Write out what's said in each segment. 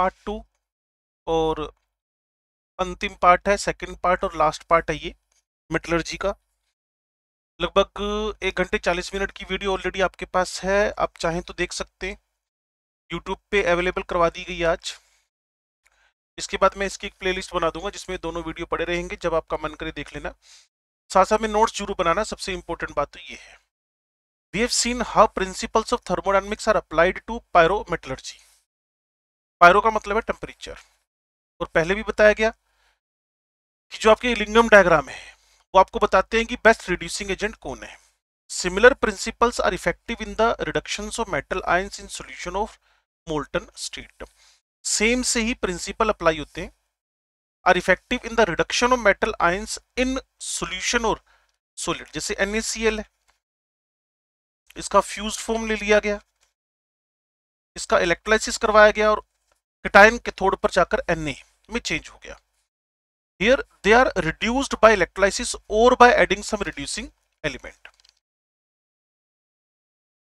Part two और अंतिम part है सेकंड पार्ट और लास्ट पार्ट है ये मेटलर्जी का लगभग एक घंटे चालीस मिनट की वीडियो ऑलरेडी आपके पास है आप चाहें तो देख सकते हैं यूट्यूब पे अवेलेबल करवा दी गई आज इसके बाद मैं इसकी एक प्लेलिस्ट बना दूंगा जिसमें दोनों वीडियो पड़े रहेंगे जब आपका मन करे देख लेना साथ साथ में नोट्स जरूर बनाना सबसे इंपॉर्टेंट बात तो ये है we have seen how principles of thermodynamics are applied to pyrometallurgy pyro का मतलब है टेम्परेचर और पहले भी बताया गया कि जो आपके लिंगम डायग्राम है वो आपको बताते हैं कि बेस्ट रिड्यूसिंग एजेंट कौन है similar principles are effective in the reduction of metal ions in solution of molten state same से ही प्रिंसिपल अप्लाई होते हैं are effective in the reduction of metal ions in solution और solid जैसे NaCl है इसका फ्यूज फॉर्म ले लिया गया इसका इलेक्ट्रोलाइसिस करवाया गया और कटायन कैथोड पर जाकर Na में चेंज हो गया here they are reduced by electrolysis और by adding some reducing element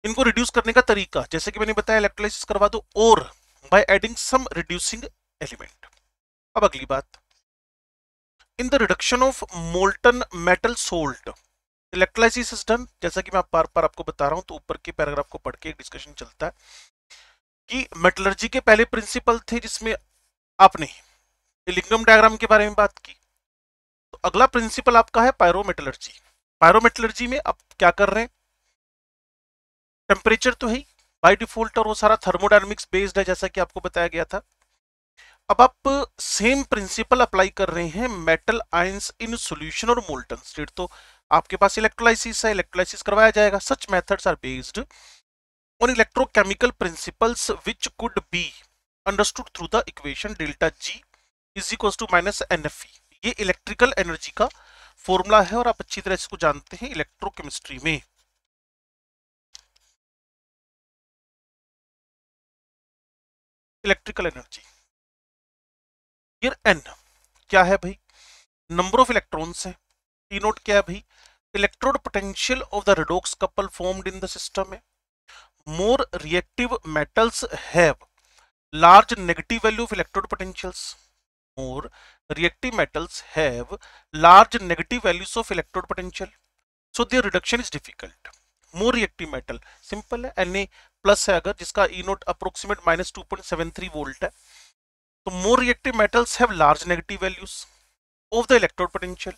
इनको रिड्यूस करने का तरीका जैसे कि मैंने बताया इलेक्ट्रोलाइसिस करवा दो और by adding some reducing element अब अगली बात in the reduction of molten metal salt electrolysis is done जैसा कि मैं बार बार आपको बता रहा हूं तो ऊपर के पैराग्राफ को पढ़ के एक डिस्कशन चलता है कि मेटलर्जी के पहले प्रिंसिपल थे जिसमें आपने लिंगम डायग्राम के बारे में बात की तो अगला प्रिंसिपल आपका है पायरोमेटलर्जी पायरोमेटलर्जी में आप क्या कर रहे हैं टेम्परेचर तो है ही बाई डिफॉल्ट और वो सारा थर्मोडाइनमिक्स बेस्ड है जैसा कि आपको बताया गया था अब आप सेम प्रिंसिपल अप्लाई कर रहे हैं मेटल आयंस इन सॉल्यूशन और मोल्टन स्टेट तो आपके पास इलेक्ट्रोलाइसिस है इलेक्ट्रोलाइसिस करवाया जाएगा such methods are based on electrochemical principles which could be understood through the equation delta G is equals to minus NFE. ये इलेक्ट्रिकल एनर्जी का formula है और आप अच्छी तरह इसको जानते हैं इलेक्ट्रोकेमिस्ट्री में इलेक्ट्रिकल एनर्जी ईयर एन क्या है भाई नंबर ऑफ इलेक्ट्रॉन्स है टी नोट क्या है भाई electrode potential of the redox couple formed in the system है more reactive metals have large negative value of electrode potentials more reactive metals have large negative values of electrode potential so their reduction is difficult more reactive metal simple है N A plus है अगर जिसका E naught approximate minus two point seven three volt है तो more reactive metals have large negative values of the electrode potential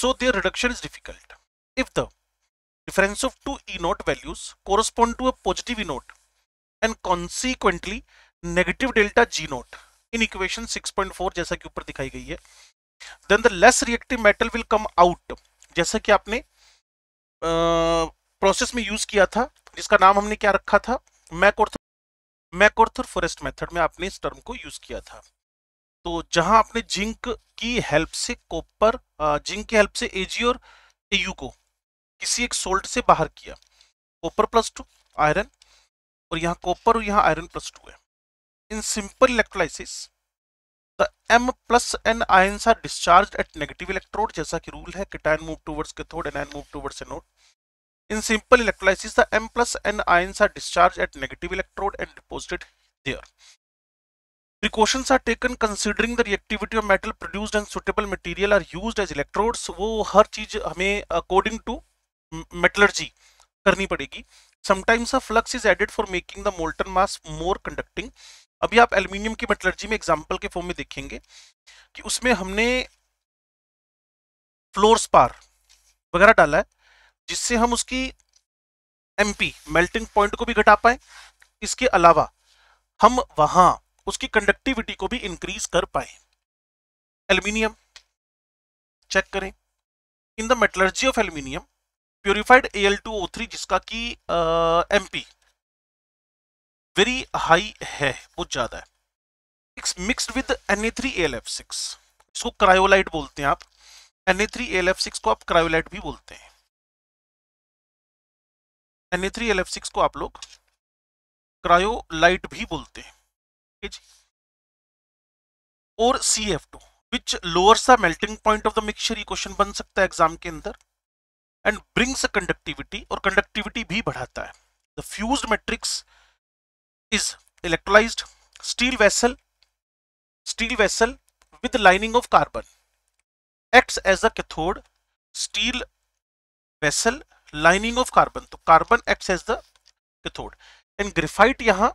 so their reduction is difficult if the difference of two E naught values correspond to a positive E naught and consequently negative delta G naught in equation 6.4 jaisa ki upar dikhai gayi hai then the less reactive metal will come out jaisa ki aapne process में use किया था जिसका नाम हमने क्या रखा था मैकोर्थर मैकोर्थर forest method में आपने इस टर्म को यूज किया था तो जहां आपने जिंक की हेल्प से कॉपर जिंक की हेल्प से एजी और एयू को किसी एक सोल्ट से बाहर किया कॉपर प्लस टू आयरन और यहाँ कॉपर और यहाँ आयरन प्लस टू है in simple electrolysis M plus N ion are discharge at negative electrode जैसा कि रूल है cation move towards cathode and move towards anode in simple electrolysis the M plus N ion are discharge at negative electrode and deposited there precautions are taken considering the reactivity of metal produced and suitable material are used as electrodes वो हर चीज हमें according to metallurgy करनी पड़ेगी sometimes a flux is added for making the molten mass more conducting अभी आप aluminium की metallurgy में एग्जाम्पल के फॉर्म में देखेंगे कि उसमें हमने फ्लोर स्पार वगैरह डाला है जिससे हम उसकी एमपी मेल्टिंग पॉइंट को भी घटा पाए इसके अलावा हम वहां उसकी कंडक्टिविटी को भी इंक्रीज कर पाए एल्यूमिनियम चेक करें in the metallurgy of aluminium purified three जिसका कि एम पी वेरी हाई है बहुत ज़्यादा है मिक्सड विद सिक्स इसको क्रायोलाइट बोलते हैं आप सिक्स को आप क्रायोलाइट भी बोलते हैं N A three L F six को आप लोग क्रायोलाइट भी बोलते हैं ठीक जी और C F two which lowers melting point of the mixture ये क्वेश्चन बन सकता है एग्जाम के अंदर एंड ब्रिंग्स अ कंडक्टिविटी और कंडक्टिविटी भी बढ़ाता है the fuse matrix is electrolyse steel vessel steel vessel with lining of carbon act as a cathode steel vessel lining of carbon तो carbon act as the cathode and graphite यहाँ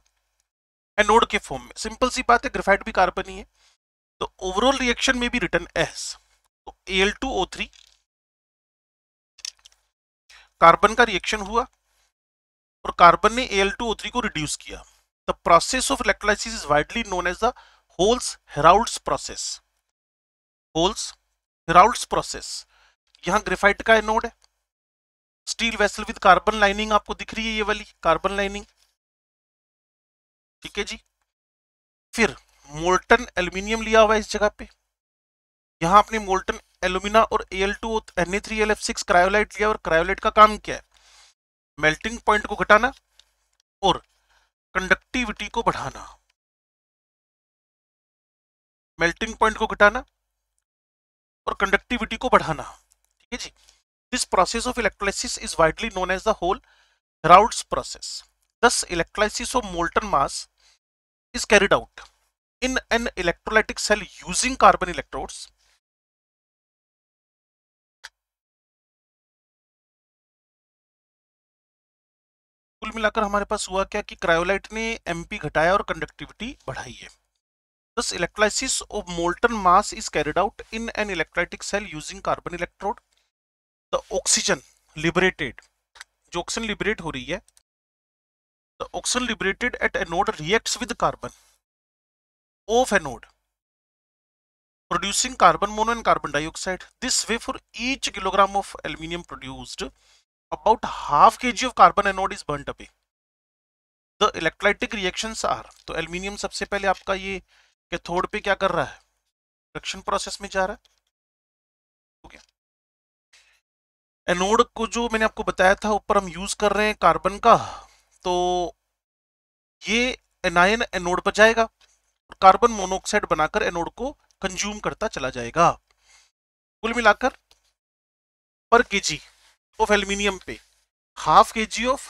anode के form में simple सी बात है graphite भी carbon ही है तो ओवरऑल रिएक्शन में भी रिटर्न एस तो L two O three carbon का रिएक्शन हुआ और कार्बन ने एल टू ओ थ्री को रिड्यूस किया the process of electrolysis is widely known as the Hall's Heroult's process Hall's Heroult's process यहां ग्रेफाइट का एनोड है steel vessel with carbon lining आपको दिख रही है ये वाली कार्बन लाइनिंग ठीक है जी फिर मोल्टन एल्यूमिनियम लिया हुआ है इस जगह पे यहाँ आपने मोल्टन एलुमिना और L two N A three L F six cryolite लिया और क्रायोलाइट का काम क्या है मेल्टिंग पॉइंट को घटाना और कंडक्टिविटी को बढ़ाना मेल्टिंग पॉइंट को घटाना और कंडक्टिविटी को बढ़ाना ठीक है जी this process of electrolysis is widely known as the Hall Heroult's process thus electrolysis of molten mass is carried out in an electrolytic cell using carbon electrodes कुल मिलाकर हमारे पास हुआ क्या कि क्रायोलाइट ने एमपी घटाया और कंडक्टिविटी बढ़ाई है thus electrolysis of molten mass is carried out in an electrolytic cell using carbon electrode the oxygen liberated जो ऑक्सीजन लिबरेट हो रही है the oxygen liberated at anode reacts with carbon of anode producing carbon mono and carbon dioxide this way for each kilogram of aluminium produced about half kg of carbon anode is burnt away. The electrolytic reactions are तो aluminium सबसे पहले आपका ये cathode पे क्या कर रहा है रिडक्शन प्रोसेस में जा रहा है ओके एनोड को जो मैंने आपको बताया था ऊपर हम यूज कर रहे हैं कार्बन का तो ये एनायन एनोड पर जाएगा और कार्बन मोनोऑक्साइड बनाकर एनोड को कंज्यूम करता चला जाएगा कुल मिलाकर पर केजी ऑफ एल्यूमिनियम पे half K G of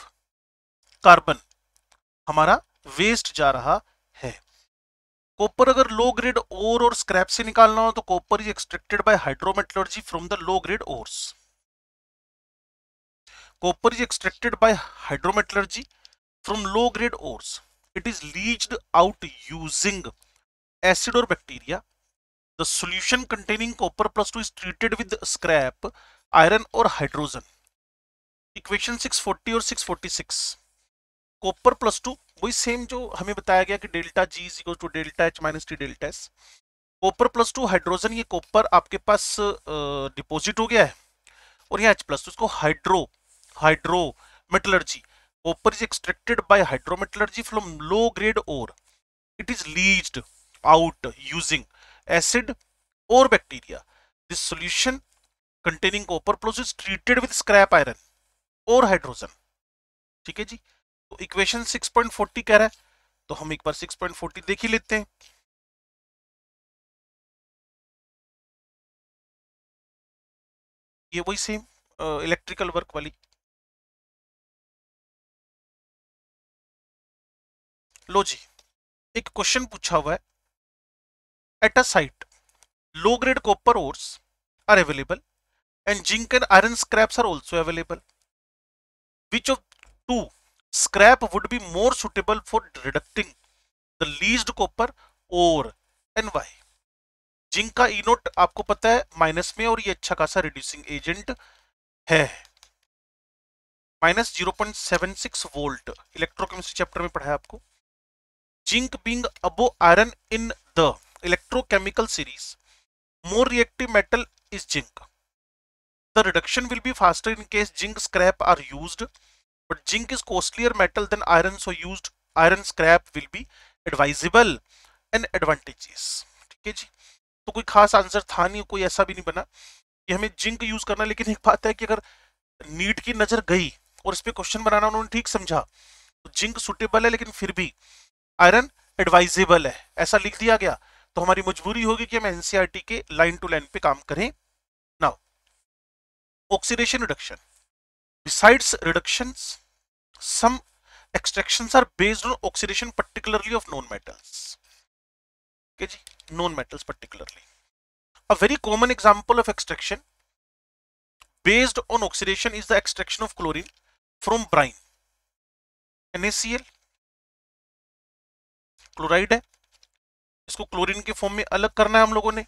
carbon हमारा वेस्ट जा रहा है कॉपर अगर लो ग्रेड ओर और स्क्रैप से निकालना हो तो copper is extracted by hydrometallurgy from the low grade ores copper is extracted by hydrometallurgy from low grade ores it is leach out using acid और bacteria the solution containing copper plus two is treated with scrap iron और hydrogen equation 640 और 646 copper plus two वही same जो हमें बताया गया कि delta G is to delta H minus T delta S copper plus to hydrogen ये copper आपके पास डिपोजिट हो गया है और यहाँ एच प्लस टू इसको hydro hydro metallurgy copper is extracted by hydrometallurgy from low grade और it is leach out using acid और bacteria this solution containing copper plus is treated with scrap iron और hydrogen ठीक है जी तो equation 6.40 कह रहा है तो हम एक बार 6.40 देख ही लेते हैं ये वही सेम इलेक्ट्रिकल वर्क वाली लो जी एक क्वेश्चन पूछा हुआ है at a site low grade copper ores are available and zinc and iron scraps are also available which of two scrap would be more suitable for reducting the least copper ore and why zinc का E naught e आपको पता है minus में और ये अच्छा खासा reducing agent है minus zero point seven six volt electrochemistry chapter में पढ़ा है आपको zinc being above iron in the electrochemical series more reactive metal is zinc The reduction will be faster in case zinc scrap are used, but zinc is costlier metal than iron, so used iron scrap will be advisable and advantages. ठीक है जी तो कोई खास answer था नहीं कोई ऐसा भी नहीं बना कि हमें जिंक यूज करना लेकिन एक बात है कि अगर नीट की नजर गई और इस पर क्वेश्चन बनाना उन्होंने ठीक समझा तो जिंक सुटेबल है लेकिन फिर भी आयरन एडवाइजेबल है ऐसा लिख दिया गया तो हमारी मजबूरी होगी कि हम एनसीआरटी e के लाइन टू लाइन पे काम करें oxidation reduction. Besides reductions, some extractions are based on oxidation particularly of non-metals. Okay, non-metals particularly. A very common example of extraction based on oxidation is the extraction of chlorine from brine. NaCl chloride है इसको chlorine के form में अलग करना है हम लोगों ने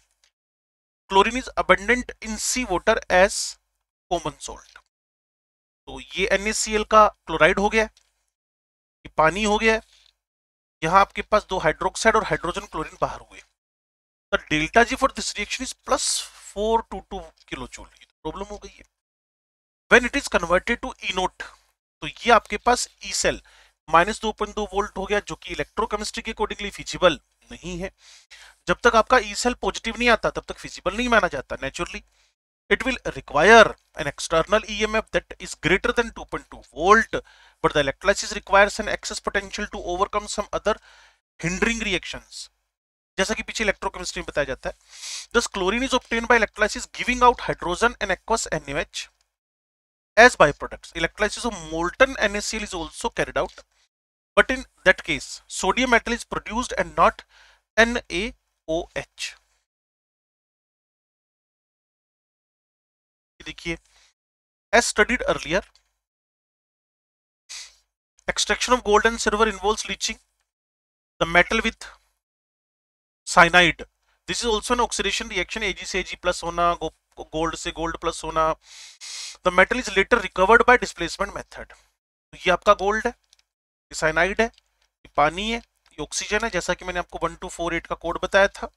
chlorine is abundant in sea water as common salt तो ये एन का क्लोराइड हो गया ये पानी हो गया यहाँ आपके पास दो हाइड्रोक्साइड और हाइड्रोजन क्लोरीन बाहर हुए तो delta G for this reaction is plus four two two kilo joule problem हो गई है when it is converted to E naught तो ये आपके पास ई सेल माइनस दो पॉइंट दो वोल्ट हो गया जो कि इलेक्ट्रोकेमिस्ट्री के अकॉर्डिंगली फिजिबल नहीं है जब तक आपका ई सेल पॉजिटिव नहीं आता तब तक फिजिबल नहीं माना जाता naturally it will require an external EMF that is greater than 2.2 volt but the electrolysis requires an excess potential to overcome some other hindering reactions जैसा कि पीछे इलेक्ट्रोकेमिस्ट्री में बताया जाता है this chlorine is obtain by electrolysis giving out hydrogen and NaOH as byproducts electrolysis of molten NaCl is also carried out but in that case sodium metal is produced and not NaOH देखिए as studied earlier extraction of gold and silver involve leaching the metal with cyanide this is also an oxidation reaction AG से AG plus होना gold से gold plus होना the metal is later recovered by displacement method ये आपका gold है ये cyanide है ये पानी है ये ऑक्सीजन है जैसा कि मैंने आपको वन टू फोर एट का कोड बताया था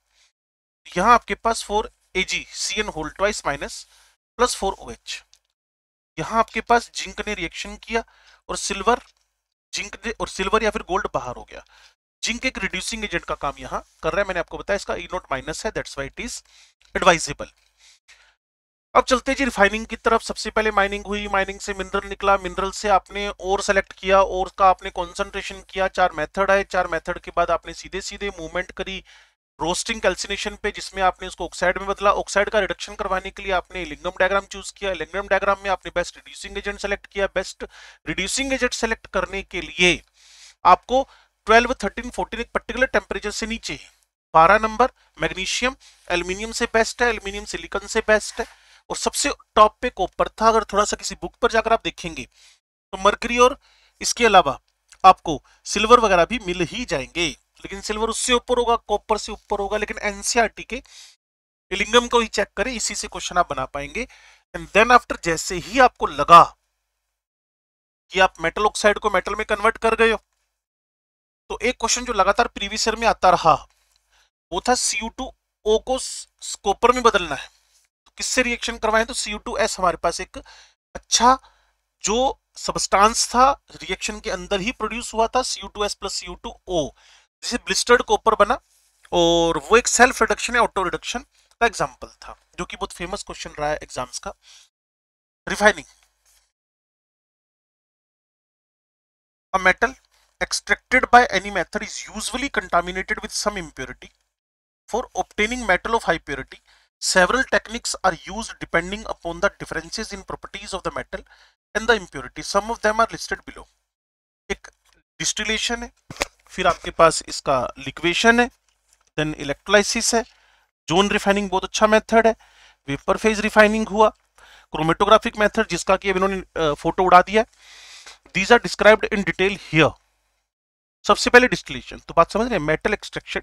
यहाँ आपके पास four A G C N hold twice minus plus four O H यहाँ आपके पास जिंक ने रिएक्शन किया और सिल्वर जिंक ने और सिल्वर या फिर गोल्ड बाहर हो गया जिंक एक रिड्यूसिंग एजेंट का काम यहाँ कर रहा है मैंने आपको बताया इसका ई नोट माइनस है that's why it is advisable अब चलते जी रिफाइनिंग की तरफ सबसे पहले माइनिंग हुई माइनिंग से मिनरल निकला मिनरल से आपने ओर सेलेक्ट किया ओर का आपने कॉन्सेंट्रेशन किया चार मेथड आए चार मेथड के बाद आपने सीधे सीधे मूवमेंट करी रोस्टिंग कैल्सिनेशन पे जिसमें आपने उसको ऑक्साइड में बदला ऑक्साइड का रिडक्शन करवाने के लिए आपने लिंगम डायग्राम चूज किया लिंगम डायग्राम में आपने बेस्ट रिड्यूसिंग एजेंट सेलेक्ट किया बेस्ट रिड्यूसिंग एजेंट सेलेक्ट करने के लिए आपको 12, 13, 14 एक पर्टिकुलर टेम्परेचर से नीचे बारह नंबर मैग्नीशियम एल्यूमिनियम से बेस्ट है एल्यूमिनियम सिलिकन से बेस्ट है और सबसे टॉप पे कॉपर था अगर थोड़ा सा किसी बुक पर जाकर आप देखेंगे तो मर्करी और इसके अलावा आपको सिल्वर वगैरह भी मिल ही जाएंगे लेकिन सिल्वर उससे ऊपर होगा कॉपर से ऊपर होगा लेकिन एनसीआरटी e के लिंगम को ही चेक करें इसी से क्वेश्चन आप बना पाएंगे एंड देन आफ्टर जैसे ही आपको लगा कि आप मेटल ऑक्साइड को मेटल में कन्वर्ट कर गए हो तो एक क्वेश्चन जो लगातार प्रीवियस ईयर में आता रहा वो था सीयू टू ओ को स्कोपर में बदलना है तो किससे रिएक्शन करवाएं तो सीयू टू एस हमारे पास एक अच्छा जो सबस्टांस था रिएक्शन के अंदर ही प्रोड्यूस हुआ था CU two S plus CU two O जिसे ब्लिस्टर्ड कॉपर बना और वो एक सेल्फ रिडक्शन या ऑटो रिडक्शन का एग्जाम्पल था जो कि बहुत फेमस क्वेश्चन रहा है एग्जाम्स का refining a metal extracted by any method is usually contaminated with some impurity for obtaining metal of high purity several techniques are use depending upon the differences in properties of the metal and the impurity some of them are listed below एक distillation है फिर आपके पास इसका liquation है then electrolysis है zone refining बहुत अच्छा मेथड है वेपर फेज रिफाइनिंग हुआ क्रोमेटोग्राफिक मेथड जिसका कि अब इन्होंने फोटो उड़ा दिया these are described in detail here सबसे पहले डिस्टिलेशन तो बात समझ रहे हैं metal extraction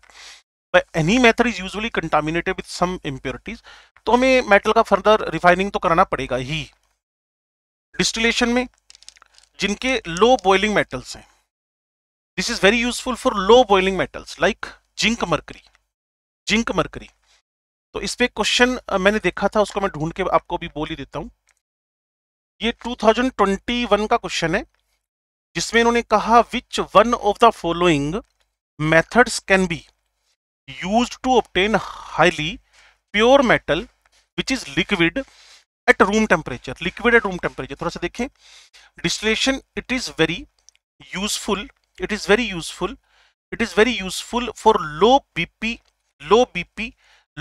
by any method is usually contaminated with some impurities तो हमें मेटल का फर्दर रिफाइनिंग तो कराना पड़ेगा ही डिस्टिलेशन में जिनके लो बॉइलिंग मेटल्स हैं this is very useful for low boiling metals like zinc mercury zinc mercury तो इस पे क्वेश्चन मैंने देखा था उसको मैं ढूंढ के आपको भी बोल ही देता हूं ये 2021 का क्वेश्चन है जिसमें इन्होंने कहा which one of the following methods can be used to obtain highly pure metal which is liquid at room temperature liquid at room temperature थोड़ा सा देखें distillation it is very useful it is very useful it is very useful for low bp low bp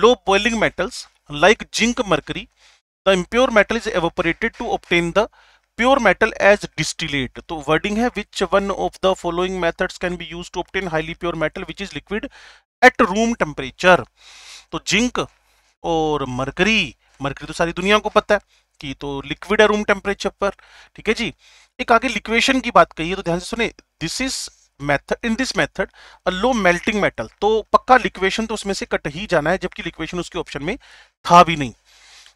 low boiling metals like zinc mercury the impure metal is evaporated to obtain the pure metal as distillate so wording hai which one of the following methods can be used to obtain highly pure metal which is liquid at room temperature तो zinc और mercury mercury तो सारी दुनिया को पता है कि तो लिक्विड है रूम टेम्परेचर पर ठीक है जी एक आगे लिक्वेशन की बात कही है तो ध्यान से सुने this is method in this method a low melting metal तो पक्का लिक्वेशन तो उसमें से कट ही जाना है जबकि लिक्वेशन उसके ऑप्शन में था भी नहीं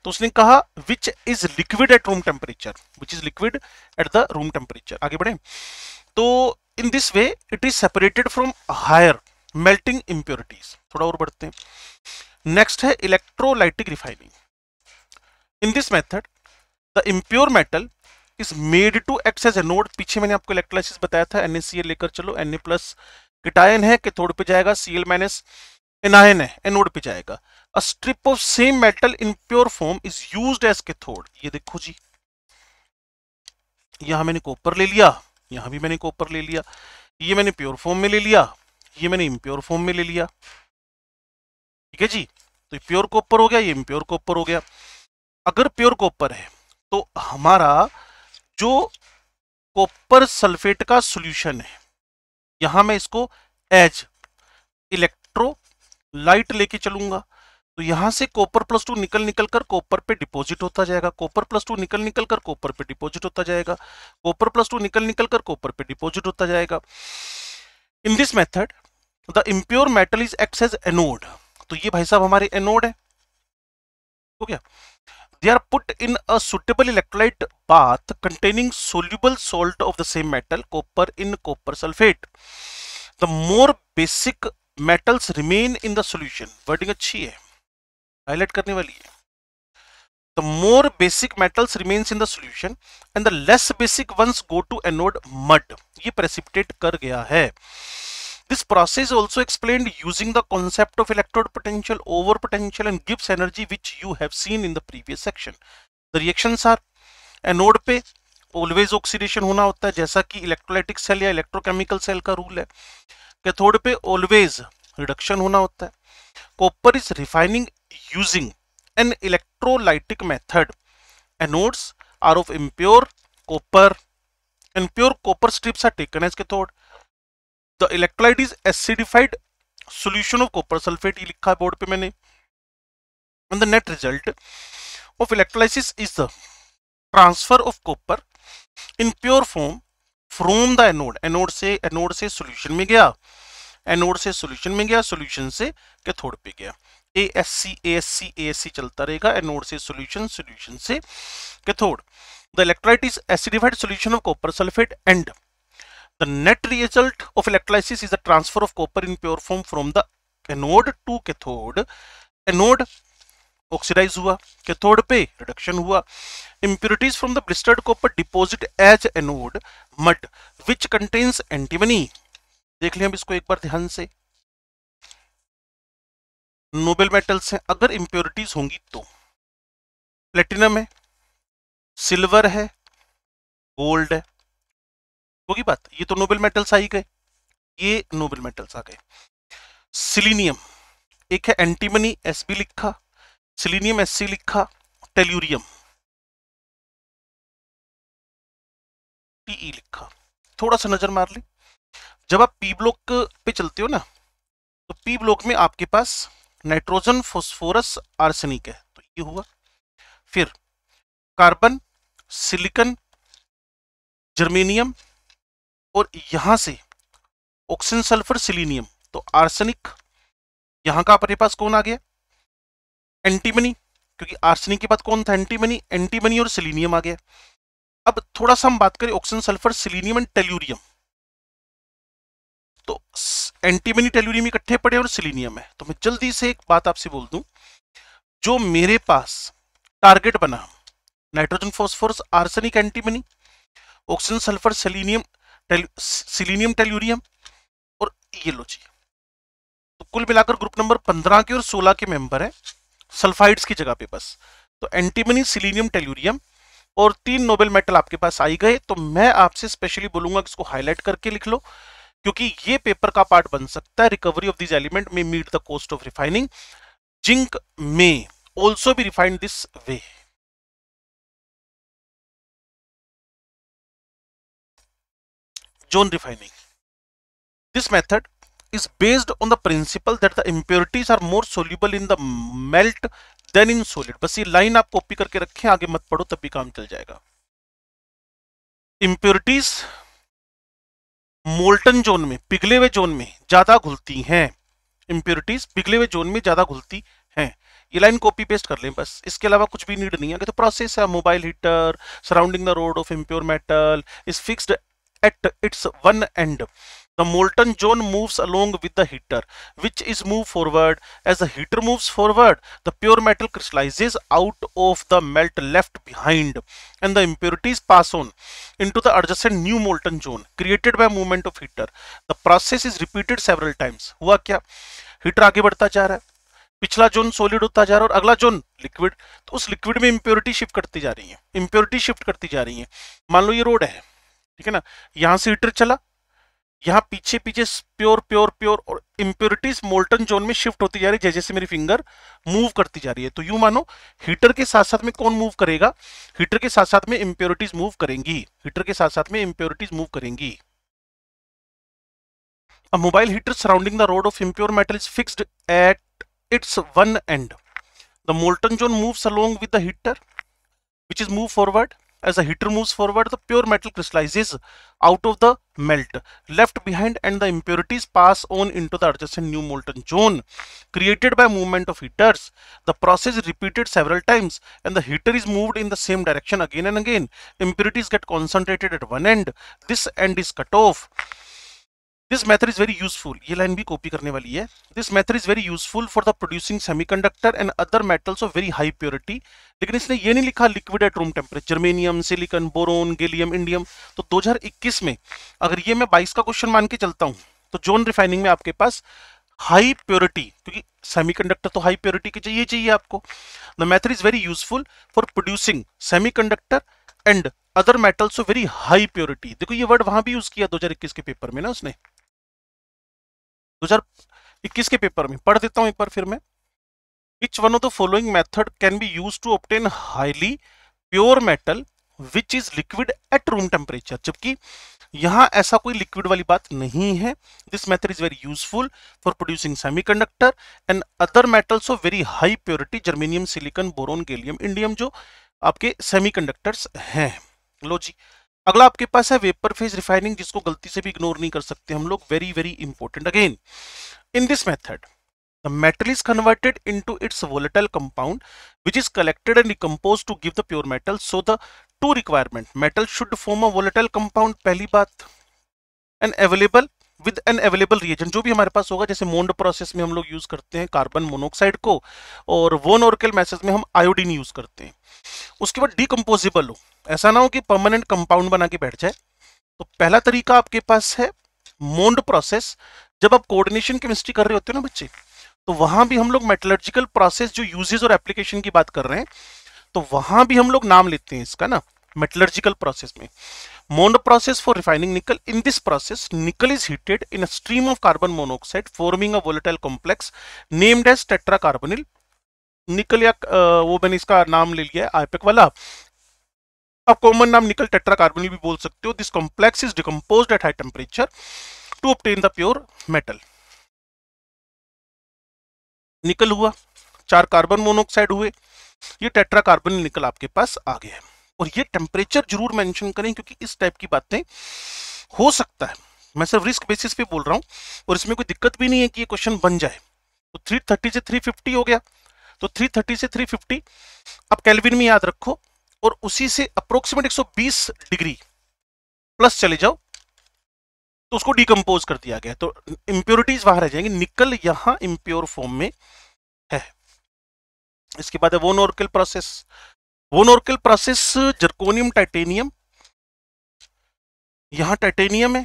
तो उसने कहा which is liquid at room temperature which is liquid at the room temperature आगे बढ़े तो in this way it is separated from higher melting impurities थोड़ा और बढ़ते हैं नेक्स्ट है electrolytic refining in this method the impure metal is made to act as anode पीछे मैंने आपको इलेक्ट्रोलाइसिस बताया था एन लेकर चलो एन प्लस किटायन है कैथोड पे जाएगा सी एल माइनस एनायन है एनोड पे जाएगा a strip of same metal in pure form is use as cathode ये देखो जी यहां मैंने कॉपर ले लिया यहां भी मैंने कॉपर ले लिया ये मैंने प्योर फॉर्म में ले लिया ये मैंने इम्प्योर फॉर्म में ले लिया ठीक है जी तो प्योर कॉपर हो गया ये इम्प्योर कॉपर हो गया अगर प्योर कॉपर है तो हमारा जो कॉपर सल्फेट का सॉल्यूशन है यहां मैं इसको एज इलेक्ट्रो लाइट लेके चलूंगा तो यहां से कॉपर प्लस टू निकल निकल कर कॉपर पे डिपॉजिट होता जाएगा कॉपर प्लस टू निकल निकल कर कॉपर पे डिपॉजिट होता जाएगा कॉपर प्लस टू निकल निकल कर कॉपर पे डिपॉजिट होता जाएगा in this method the impure metal is acts as anode तो ये भाई साहब हमारे एनोड है हो तो गया They are put in a suitable electrolyte bath containing soluble salt of the same metal, copper in copper sulfate. The more basic metals remain in the solution. Wording अच्छी है हाईलाइट करने वाली है The more basic metals remains in the solution and the less basic ones go to anode mud. ये precipitate कर गया है This process is also explained using the concept of electrode potential, over potential and Gibbs energy which you have seen in the previous section. The reactions are anode pe always oxidation hona hota hai jaisa ki electrolytic cell ya electrochemical cell ka rule hai cathode pe always reduction hona hota hai copper is refining using an electrolytic method anodes are of impure copper and pure copper strips are taken as cathode the electrolyte is acidified solution of copper sulphate ये लिखा है board पे मैंने and the net result of electrolysis is the transfer of copper in pure form from the anode anode से anode से solution में गया anode से सोल्यूशन में गया सोल्यूशन से कैथोड पे गया A S C A S C A S C चलता रहेगा एनोड से सोल्यूशन सोल्यूशन से cathode the electrolyte is acidified solution of copper sulphate and The net result of electrolysis is the transfer of copper in pure form from the anode to cathode anode oxidize hua cathode pe reduction hua impurities from the blistered copper deposit as anode mud which contains antimony dekh लें hum isko ek bar dhyan se noble metals हैं अगर impurities होंगी तो platinum है silver है gold है होगी बात ये तो नोबेल मेटल्स आ ही गए ये नोबेल मेटल्स आ गए सिलीनियम एक है एंटीमनी एस बी लिखा सिलीनियम एस सी लिखा टेल्यूरियम टीई e लिखा थोड़ा सा नजर मार ली जब आप पी ब्लॉक पे चलते हो ना तो पी ब्लॉक में आपके पास नाइट्रोजन फोस्फोरस आर्सेनिक है तो ये हुआ फिर कार्बन सिलिकन जर्मेनियम और यहां से ऑक्सीजन सल्फर सिलीनियम तो आर्सेनिक यहां का अपने पास कौन आ गया एंटीमनी क्योंकि आर्सेनिक के बाद कौन था एंटीमनी एंटीमनी और सिलीनियम आ गया अब थोड़ा सा हम बात करें oxygen sulphur selenium and tellurium तो एंटीमनी टेल्यूरियम इकट्ठे पड़े और सिलीनियम है तो मैं जल्दी से एक बात आपसे बोल दूं जो मेरे पास टारगेट बना nitrogen phosphorus arsenic antimony oxygen sulphur selenium selenium tellurium और ये लो जी तो कुल मिलाकर ग्रुप नंबर पंद्रह के और सोलह के मेंबर हैं सल्फाइड्स की जगह पे बस तो एंटीमनी सिलीनियम टेल्यूरियम और तीन नोबेल मेटल आपके पास आई गए तो मैं आपसे स्पेशली बोलूंगा इसको हाईलाइट करके लिख लो क्योंकि ये पेपर का पार्ट बन सकता है रिकवरी ऑफ दिस एलिमेंट में meet the cost of refining zinc में ऑल्सो भी refined this way zone refining. This method is based on the principle that the impurities are more soluble in the melt than in solid. बस ये line आप copy करके रखें आगे मत पढ़ो तब भी काम चल जाएगा इम्प्योरिटीज मोल्टन जोन में पिघले हुए जोन में ज्यादा घुलती हैं इम्प्योरिटीज पिघले हुए जोन में ज्यादा घुलती हैं ये लाइन कॉपी पेस्ट कर लें बस इसके अलावा कुछ भी नीड नहीं है तो प्रोसेस है mobile heater surrounding the rod of impure metal is fixed at its one end. The molten zone moves along with the heater, which is moved forward. As the heater moves forward, the pure metal crystallizes out of the melt left behind, and the impurities pass on into the adjacent new molten zone created by movement of heater. The process is repeated several times. हुआ क्या? Heater आगे बढ़ता जा रहा है पिछला zone solid होता जा रहा है और अगला जोन लिक्विड तो उस लिक्विड में इम्प्योरिटी शिफ्ट करती जा रही है इम्प्योरिटी शिफ्ट करती जा रही है मान लो ये रोड है ठीक है ना यहां से हीटर चला यहाँ पीछे पीछे प्योर प्योर प्योर और इम्प्योरिटीज मोल्टन जोन में शिफ्ट होती जा रही है जैसे मेरी फिंगर मूव करती जा रही है तो यू मानो हीटर के साथ साथ में कौन मूव करेगा हीटर के साथ साथ में इम्प्योरिटीज मूव करेंगी हीटर के साथ साथ में इम्प्योरिटीज मूव करेंगी a mobile heater surrounding the rod of impure metal is fixed at its one end the molten zone moves along with the heater which is move forward as the heater moves forward the pure metal crystallizes out of the melt left behind and the impurities pass on into the adjacent new molten zone created by movement of heaters the process is repeated several times and the heater is moved in the same direction again and again impurities get concentrated at one end this end is cut off this method is very useful ये line भी copy करने वाली है this method is very useful for the producing semi conductor and other metals of very high purity लेकिन इसने ये नहीं लिखा liquid at room temperature germanium silicon boron gallium indium तो 2021 में अगर ये मैं बाईस का क्वेश्चन मान के चलता हूँ तो जोन रिफाइनिंग में आपके पास हाई प्योरिटी क्योंकि सेमी कंडक्टर तो हाई प्योरिटी के चाहिए चाहिए आपको the method is very useful for producing semi conductor and other metals of very high purity देखो ये वर्ड वहां भी यूज किया 2021 के पेपर में ना उसने 2021 के पेपर में पढ़ देता हूं एक बार फिर मैं which one of the following method can be use to obtain highly pure metal which is liquid at room temperature जबकि यहां ऐसा कोई लिक्विड वाली बात नहीं है this method is very useful for producing semiconductor and other metals of very high purity germanium silicon boron gallium indium जो आपके सेमीकंडक्टर्स हैं लो जी अगला आपके पास है वेपर फेज रिफाइनिंग जिसको गलती से भी इग्नोर नहीं कर सकते हम लोग very very important again in this method the metal is converted into its volatile compound which is collected and recompose to give the pure metal so the two requirement metal should form a volatile compound पहली बात and available with an available reagent जो भी हमारे पास होगा जैसे moaned process में हम लोग यूज करते हैं कार्बन मोनोक्साइड को और वोन ऑर्केल मैसेज में हम आयोडीन यूज करते हैं उसके बाद डीकम्पोजिबल हो ऐसा ना हो कि परमानेंट कंपाउंड बना के बैठ जाए तो पहला तरीका आपके पास है मोन्ड प्रोसेस जब आप कोऑर्डिनेशन केमिस्ट्री कर रहे होते हो ना बच्चे तो वहां भी हम लोग मेटलर्जिकल प्रोसेस जो यूजेज और एप्लीकेशन की बात कर रहे हैं तो वहां भी हम लोग नाम लेते हैं इसका ना metallurgical process mein mono process for refining nickel in this process nickel is heated in a stream of carbon monoxide forming a volatile complex named as tetracarbonyl निकल या वो मैंने इसका नाम ले लिया है आईपेक वाला आप कॉमन नाम निकल टेट्राकार्बोनिल भी बोल सकते हो this complex is decompose at high temperature to obtain the pure metal निकल हुआ चार कार्बन मोनोक्साइड हुए ये टेट्राकार्बोनिल निकल आपके पास आ गया है और ये टेम्परेचर जरूर मेंशन करें क्योंकि इस टाइप की बातें हो सकता है मैं सिर्फ रिस्क बेसिस पे बोल रहा हूँ और इसमें कोई दिक्कत भी नहीं है कि ये क्वेश्चन बन जाए तो 330 से 350 हो गया तो 330 से 350 अब कैलविन में याद रखो और उसी से अप्रोक्सीमेट 120 डिग्री प्लस चले जाओ तो उसको डिकम्पोज कर दिया गया तो इम्प्योरिटीज बाहर रह जाएंगे निकल यहाँ इम्प्योर फॉर्म में है इसके बाद है वो नोरकल process van Arkel process zirconium titanium यहाँ टाइटेनियम है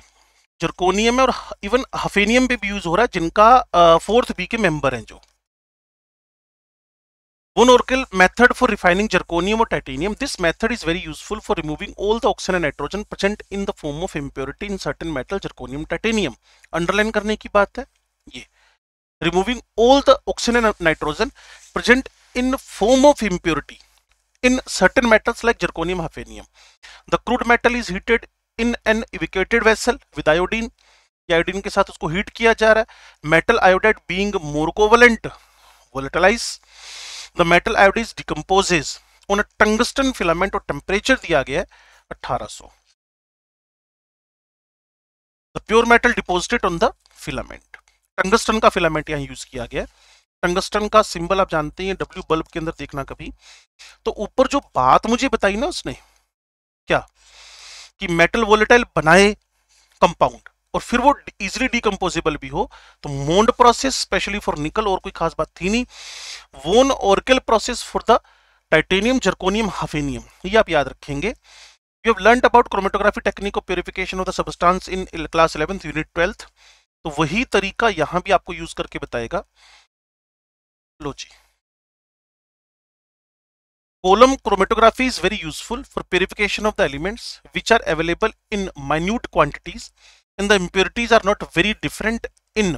जर्कोनियम है और इवन हफेनियम पे भी यूज हो रहा है जिनका फोर्थ बी के मेंबर हैं जो van Arkel method for refining zirconium और titanium this method is very useful for removing all the oxygen and nitrogen present in the form of impurity in certain metal zirconium titanium underline करने की बात है ये removing all the oxygen and nitrogen present in form of impurity in certain metals like zirconium hafnium. The crude metal is heated in an evacuated vessel with iodine. Iodine के साथ उसको heat किया जा रहा है metal iodide being more covalent the metal iodide decomposes उन्हें tungsten filament और temperature दिया गया है 1800 pure metal deposited on the filament tungsten का फिलामेंट यहां यूज किया गया है टंगस्टन का सिंबल आप जानते हैं डब्ल्यू बल्ब के अंदर देखना कभी तो ऊपर जो बात मुझे बताई ना उसने क्या कि मेटल वोलेटाइल बनाए कंपाउंड और फिर वो इजिली डिकम्पोजेबल भी हो तो मोन्ड प्रोसेस स्पेशली फॉर निकल और कोई खास बात थी नहीं van Arkel process for the titanium zirconium hafnium ये आप याद रखेंगे you have learn about chromatography technique of purification of the substance in class eleventh unit twelfth तो वही तरीका यहां भी आपको यूज करके बताएगा Loci. Column chromatography is very useful for purification of the elements which are available in minute quantities and the impurities are not very different in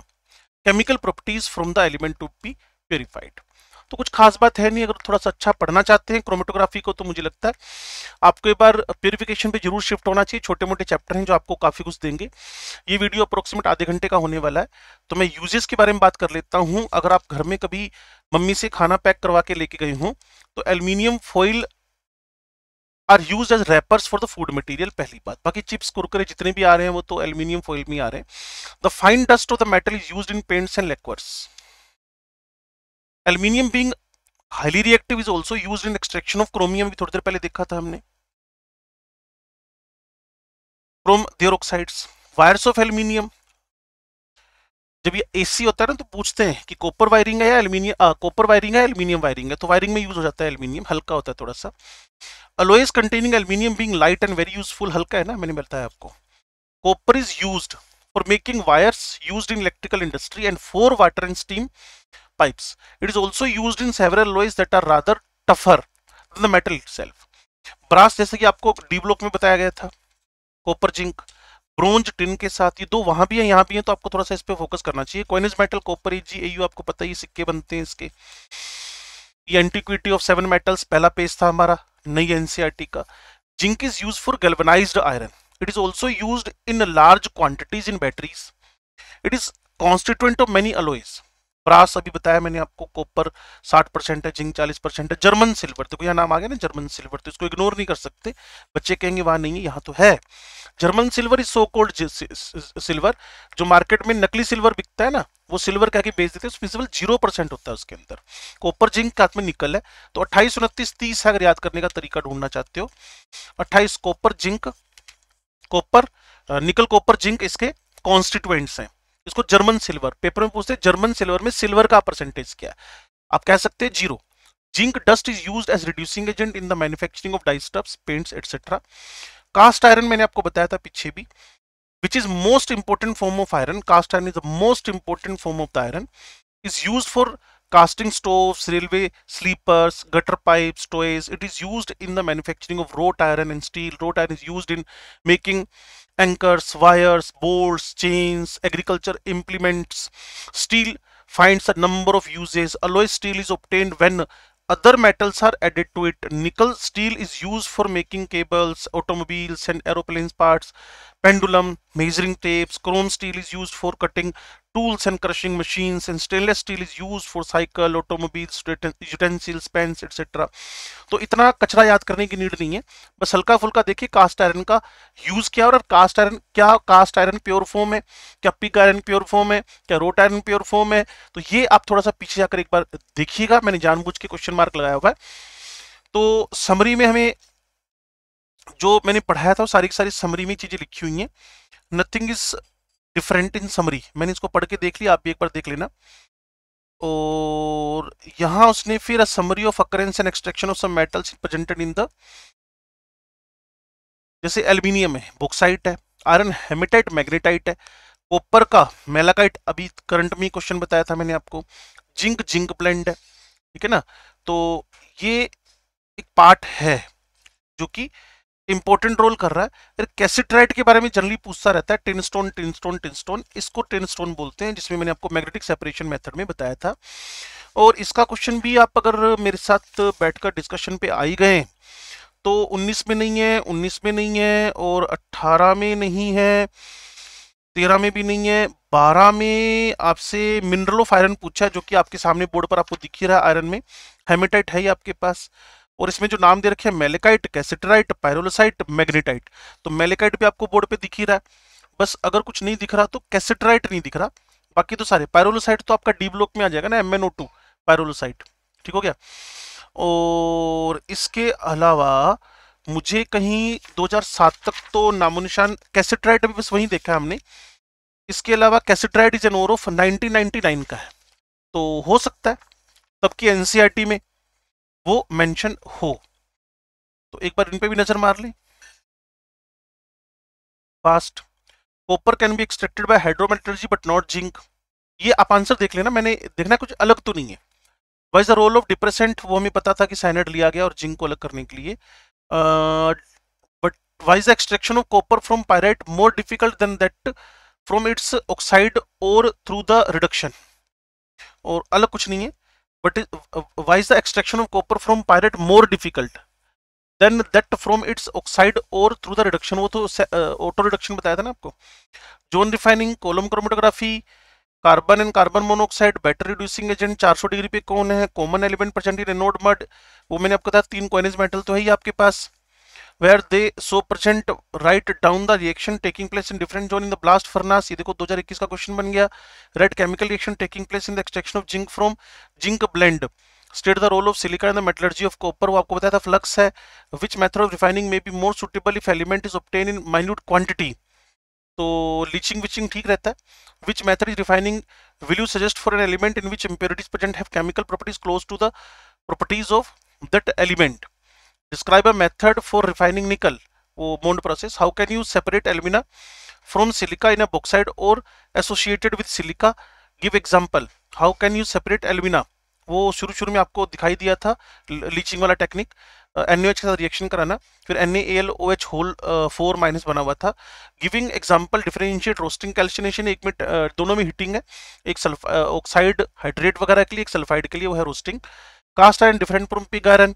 chemical properties from the element to be purified. तो कुछ खास बात है नहीं अगर थोड़ा सा अच्छा पढ़ना चाहते हैं क्रोमेटोग्राफी को तो मुझे लगता है आपको एक बार प्योरिफिकेशन पे जरूर शिफ्ट होना चाहिए छोटे मोटे चैप्टर हैं जो आपको काफ़ी कुछ देंगे ये वीडियो अप्रोक्सीमेट आधे घंटे का होने वाला है तो मैं यूजेस के बारे में बात कर लेता हूँ अगर आप घर में कभी मम्मी से खाना पैक करवा के लेके गए हूँ तो aluminium foil are use as wrappers for the food material पहली बात बाकी चिप्स कुरकरे जितने भी आ रहे हैं वो तो एल्यूमिनियम फॉइल में आ रहे हैं the fine dust of the metal is use in paints and lacquers aluminium being highly reactive is also use in extraction of chromium भी थोड़ी देर पहले देखा था हमने chrome their oxides wires of aluminium जब ये एसी होता है ना तो पूछते हैं कि कॉपर वायरिंग है या एल्यूमिनियम कॉपर वायरिंग है एल्यूमिनियम वायरिंग है तो वायरिंग में यूज हो जाता है एल्यूमिनियम हल्का होता है थोड़ा सा alloys containing aluminium being light and very useful हल्का है ना मैंने बताया आपको copper is used for making wires used in electrical industry and for water and steam pipes. It is also used in several alloys that are rather tougher than the metal itself. Brass जैसे कि आपको D block में बताया गया था copper zinc bronze tin के साथ ये दो वहां भी है यहाँ भी है तो आपको थोड़ा सा इस पर फोकस करना चाहिए कोइनिस मेटल कॉपर जी एयू आपको पता है ये सिक्के बनते हैं इसके ये एंटीक्विटी ऑफ सेवन मेटल्स पहला पेज था हमारा नई एनसीआरटी e का zinc is use for galvanise iron it is also use in large quantities in batteries it is constituent of many alloys brass अभी बताया मैंने आपको कॉपर 60 परसेंट है जिंक 40 परसेंट है जर्मन सिल्वर देखो यहाँ नाम आ गया ना जर्मन सिल्वर तो इसको इग्नोर नहीं कर सकते बच्चे कहेंगे वहां नहीं है यहाँ तो है German silver is so called silver जो मार्केट में नकली सिल्वर बिकता है ना वो सिल्वर कह के बेच देते हैं उसमें सिल्वर जीरो परसेंट होता है उसके अंदर कॉपर जिंक का में निकल है तो अट्ठाईस उनतीस तीस अगर याद करने का तरीका ढूंढना चाहते हो अट्ठाईस copper zinc copper nickel copper zinc इसके कॉन्स्टिट्यूएंट्स हैं इसको जर्मन सिल्वर पेपर में पूछते हैं जर्मन सिल्वर में सिल्वर का परसेंटेज क्या है आप कह सकते हैं zero zinc dust is use as reducing agent in the manufacturing of dyestuffs paints etcetera cast iron मैंने आपको बताया था पीछे भी which is most important form of iron cast iron is the most important form of the iron is use for casting stove railway sleepers gutter pipe stoves it is use in the manufacturing of wrought iron and steel wrought iron is use in making anchors, wires, bolts, chains, agriculture implements. Steel finds a number of uses. Alloy steel is obtained when other metals are added to it. Nickel steel is used for making cables, automobiles and aeroplanes parts. Pendulum measuring tapes chrome steel is use for cutting tools and crushing machine and stainless steel is use for cycle automobiles, utensils pens etcetera तो इतना कचरा याद करने की need नहीं है बस हल्का फुल्का देखिए कास्ट आयरन का यूज़ क्या और कास्ट आयरन क्या कास्ट आयरन प्योर फॉर्म है क्या पिक आयरन प्योर फॉर्म है क्या रोट आयरन प्योर फॉर्म है तो ये आप थोड़ा सा पीछे जाकर एक बार देखिएगा मैंने जानबूझ के क्वेश्चन मार्क लगाया हुआ है तो समरी में हमें जो मैंने पढ़ाया था वो सारी सारी समरी में चीज़ें लिखी हुई हैं nothing is different in summary मैंने इसको पढ़ के देख लिया आप भी एक बार देख लेना और यहाँ उसने फिर summary of occurrence and extraction of some metals presented in the जैसे एल्यूमिनियम है बोक्साइट है आयरन हेमेटाइट मैग्नेटाइट है कॉपर का मेलाकाइट अभी करंट में क्वेश्चन बताया था मैंने आपको जिंक जिंक ब्लेंड है ठीक है ना तो ये एक पार्ट है जो कि इंपॉर्टेंट रोल कर रहा है फिर के बारे में जनरली पूछता रहता है टिनस्टोन टिनस्टोन टिनस्टोन इसको टिनस्टोन बोलते हैं जिसमें मैंने आपको मैग्नेटिक सेपरेशन मेथड में बताया था और इसका क्वेश्चन भी आप अगर मेरे साथ बैठकर डिस्कशन पे आई गए तो 19 में नहीं है 19 में नहीं है और 18 में नहीं है 13 में भी नहीं है 12 में आपसे मिनरल ऑफ आयरन पूछा जो कि आपके सामने बोर्ड पर आपको दिख ही रहा है आयरन में हेमेटाइट है ही आपके पास और इसमें जो नाम दे रखे हैं मेलेकाइट कैसेटराइट पैरोलोसाइट मैग्नेटाइट तो मेलेकाइट भी आपको बोर्ड पे दिख ही रहा है बस अगर कुछ नहीं दिख रहा तो कैसेटराइट नहीं दिख रहा बाकी तो सारे पैरोलोसाइट तो आपका डी ब्लॉक में आ जाएगा ना M N O two pyrolusite ठीक हो गया और इसके अलावा मुझे कहीं 2007 तक तो नामो निशान कैसेटराइट भी बस वहीं देखा है हमने इसके अलावा cassiterite is an ore of nineteen का है तो हो सकता है तब की एन e में वो मेंशन हो तो एक बार इन पे भी नजर मार लें fast copper can be extracted by hydrometallurgy but not zinc ये आप आंसर देख लेना मैंने देखना कुछ अलग तो नहीं है why's the role of depressant वो हमें पता था कि साइनाइड लिया गया और जिंक को अलग करने के लिए but why's the extraction of copper from pyrite more difficult than that from its oxide और थ्रू द रिडक्शन और अलग कुछ नहीं है but is, uh, uh, why is the extraction of copper from pyrite more difficult than that from its oxide or through the वो तो auto reduction uh, बताया था ना आपको zone refining column chromatography carbon and carbon monoxide better reducing agent 400 degree पे कौन है common element percentage anode mud वो मैंने आपको बताया तीन कोइनेज मेटल तो है ही आपके पास where they so present write down the reaction taking place in different zone in the blast furnace ये देखो 2021 का क्वेश्चन बन गया red chemical reaction taking place in the extraction of zinc from zinc blend state the role of silica in the metallurgy of copper वो आपको बताया था flux है which method of refining may be more suitable if element is obtained in minute quantity तो leaching विचिंग ठीक रहता है which method is refining will you suggest for an element in which impurities present have chemical properties close to the properties of that element Describe a method for refining nickel. वो Mond process. How can you separate alumina from silica in a bauxite or associated with silica? Give example. How can you separate alumina? वो शुरू शुरू में आपको दिखाई दिया था leaching वाला टेक्निक एन के साथ रिएक्शन कराना फिर N A L O H whole four minus बना हुआ था giving example differentiate roasting calcination एक में uh, दोनों में हीटिंग है एक ऑक्साइड हाइड्रेट वगैरह के लिए एक सल्फाइड के लिए वो है roasting cast iron different from pig iron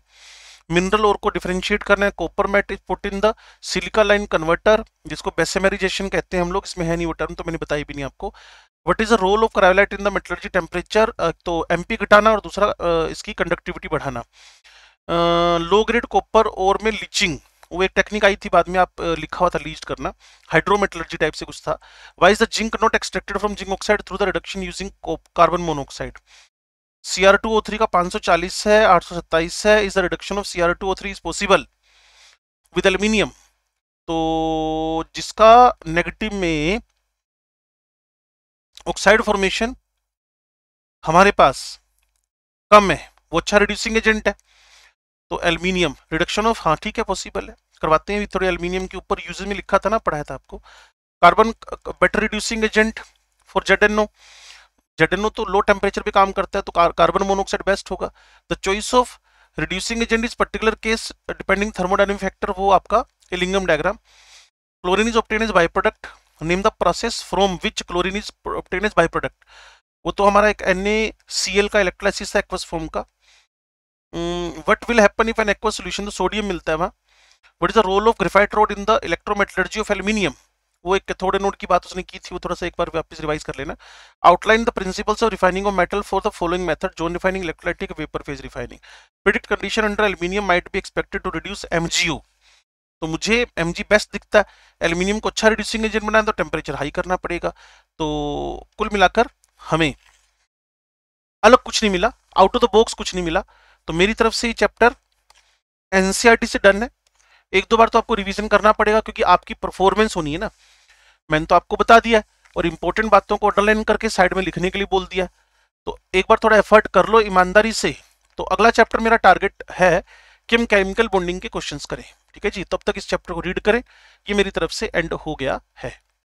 mineral ore को डिफ्रेंशिएट करना है copper matte is put in the silica line converter जिसको बेसेमेरिजेशन कहते हैं हम लोग इसमें है नहीं वो टर्म तो मैंने बताई भी नहीं आपको what is the role of cryolite in the metallurgy temperature तो एम घटाना और दूसरा uh, इसकी कंडक्टिविटी बढ़ाना लो ग्रेड कॉपर ओर में लीचिंग वो एक टेक्निक आई थी बाद में आप लिखा हुआ था लीज करना हाइड्रोमेटलर्जी टाइप से कुछ था why is the zinc not extracted from zinc oxide through the reduction using carbon monoxide two O three का सौ चालीस है आठ सौ सत्ताईस है is the reduction of two O three is possible with aluminium तो जिसका नेगेटिव में ऑक्साइड फॉर्मेशन हमारे पास कम है वो अच्छा रिड्यूसिंग एजेंट है तो एल्यूमिनियम रिडक्शन ऑफ हाँ ठीक है पॉसिबल है करवाते हैं थोड़े एल्यूमिनियम के ऊपर यूज में लिखा था ना पढ़ाया था आपको carbon better reducing agent for Z N O जटनो तो लो टेम्परेचर पे काम करता है तो कार्बन मोनोक्साइड बेस्ट होगा the choice of reducing agent is particular case depending thermodynamic factor वो आपका Ellingham diagram chlorine is obtain is by product name the process from which chlorine is obtain is by product वो तो हमारा एक एन का electrolysis था aqueous form का what will happen if an aqueous solution तो सोडियम मिलता है वहाँ what is the role of graphite rod in the electrometallurgy of aluminium वो एक कैथोड एनोड की बात उसने की थी वो थोड़ा सा एक बार वापस रिवाइज कर लेना outline the principles of refining of metal for the following method zone refining electrolytic vapour phase refining predict condition under aluminium might be expected to reduce MGO तो मुझे एम बेस्ट दिखता है एल्यूमिनियम को अच्छा reducing agent बनाए तो temperature high करना पड़ेगा तो कुल मिलाकर हमें अलग कुछ नहीं मिला आउट ऑफ द बॉक्स कुछ नहीं मिला तो मेरी तरफ से ये चैप्टर एनसीईआरटी e से डन है एक दो बार तो आपको रिवीजन करना पड़ेगा क्योंकि आपकी परफॉर्मेंस होनी है ना मैंने तो आपको बता दिया और इंपॉर्टेंट बातों को अंडरलाइन करके साइड में लिखने के लिए बोल दिया तो एक बार थोड़ा एफर्ट कर लो ईमानदारी से तो अगला चैप्टर मेरा टारगेट है कि हम केमिकल बॉन्डिंग के क्वेश्चंस करें ठीक है जी तब तक इस चैप्टर को रीड करें ये मेरी तरफ से एंड हो गया है